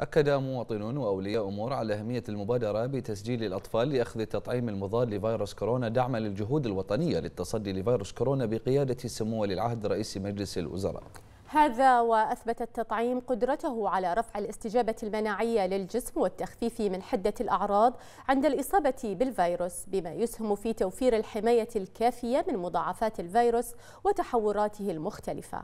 أكد مواطنون وأولياء أمور على أهمية المبادرة بتسجيل الأطفال لأخذ التطعيم المضاد لفيروس كورونا دعما للجهود الوطنية للتصدي لفيروس كورونا بقيادة سمو ولي العهد رئيس مجلس الوزراء هذا وأثبت التطعيم قدرته على رفع الاستجابة المناعية للجسم والتخفيف من حدة الأعراض عند الإصابة بالفيروس بما يسهم في توفير الحماية الكافية من مضاعفات الفيروس وتحوراته المختلفة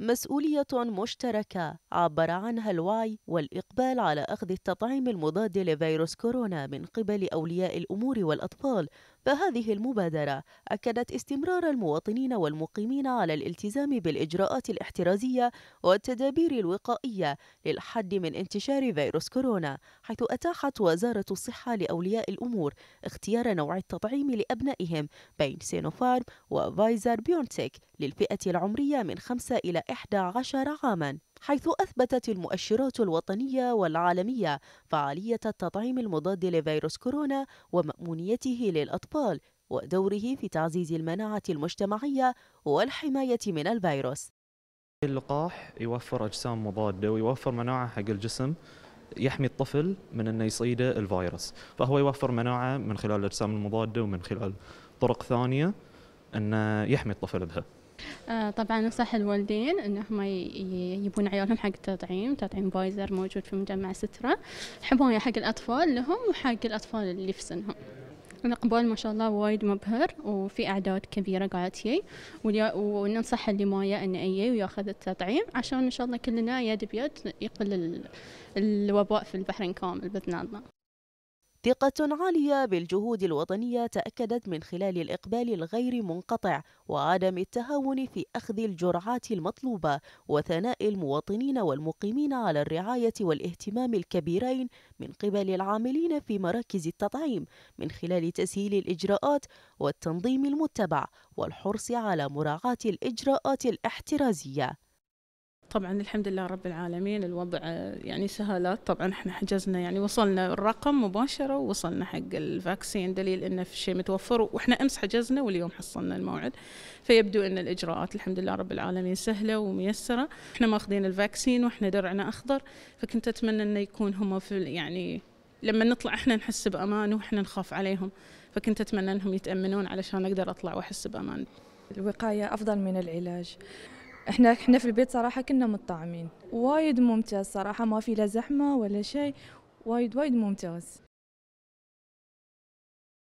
مسؤولية مشتركة عبر عنها الوعي والإقبال على أخذ التطعيم المضاد لفيروس كورونا من قبل أولياء الأمور والأطفال فهذه المبادرة أكدت استمرار المواطنين والمقيمين على الالتزام بالإجراءات الاحترازية والتدابير الوقائية للحد من انتشار فيروس كورونا حيث أتاحت وزارة الصحة لأولياء الأمور اختيار نوع التطعيم لأبنائهم بين سينوفارم وفايزر بيونتيك للفئة العمرية من 5 إلى 11 عاماً حيث أثبتت المؤشرات الوطنية والعالمية فعالية التطعيم المضاد لفيروس كورونا ومأمونيته للأطفال ودوره في تعزيز المناعة المجتمعية والحماية من الفيروس اللقاح يوفر أجسام مضادة ويوفر مناعة حق الجسم يحمي الطفل من انه يصيده الفيروس، فهو يوفر مناعه من خلال الاجسام المضاده ومن خلال طرق ثانيه أن يحمي الطفل بها آه، طبعا نصح الوالدين انهم يبون عيالهم حق التطعيم تطعيم بايزر موجود في مجمع سترة حماية حق الاطفال لهم وحق الاطفال اللي في سنهم الإقبال ما شاء الله وايد مبهر وفي أعداد كبيرة قاعدة تجي وننصح اللي ما يا ان اي وياخذ التطعيم عشان إن شاء الله كلنا يد بيد يقل الوباء في البحرين كامل بإذن الله ثقة عالية بالجهود الوطنية تأكدت من خلال الإقبال الغير منقطع وعدم التهاون في أخذ الجرعات المطلوبة وثناء المواطنين والمقيمين على الرعاية والاهتمام الكبيرين من قبل العاملين في مراكز التطعيم من خلال تسهيل الإجراءات والتنظيم المتبع والحرص على مراعاة الإجراءات الاحترازية طبعا الحمد لله رب العالمين الوضع يعني سهالات طبعا احنا حجزنا يعني وصلنا الرقم مباشره ووصلنا حق الفاكسين دليل انه في شيء متوفر واحنا امس حجزنا واليوم حصلنا الموعد فيبدو ان الاجراءات الحمد لله رب العالمين سهله وميسره احنا ماخذين الفاكسين واحنا درعنا اخضر فكنت اتمنى انه يكون هم في يعني لما نطلع احنا نحس بامان واحنا نخاف عليهم فكنت اتمنى انهم يتامنون علشان اقدر اطلع واحس بامان الوقايه افضل من العلاج احنا احنا في البيت صراحه كنا مطعمين وايد ممتاز صراحه ما في لا زحمه ولا شيء وايد وايد ممتاز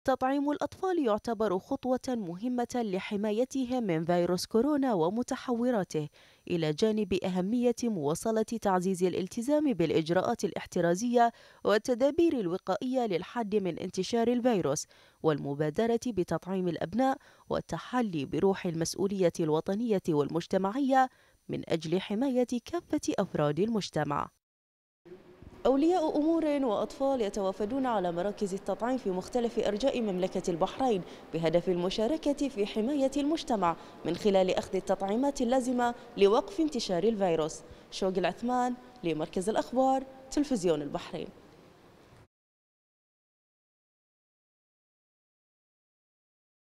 تطعيم الأطفال يعتبر خطوة مهمة لحمايتهم من فيروس كورونا ومتحوراته إلى جانب أهمية مواصلة تعزيز الالتزام بالإجراءات الاحترازية والتدابير الوقائية للحد من انتشار الفيروس والمبادرة بتطعيم الأبناء والتحلي بروح المسؤولية الوطنية والمجتمعية من أجل حماية كافة أفراد المجتمع أولياء أمور وأطفال يتوافدون على مراكز التطعيم في مختلف أرجاء مملكة البحرين بهدف المشاركة في حماية المجتمع من خلال أخذ التطعيمات اللازمة لوقف انتشار الفيروس شوق العثمان لمركز الأخبار تلفزيون البحرين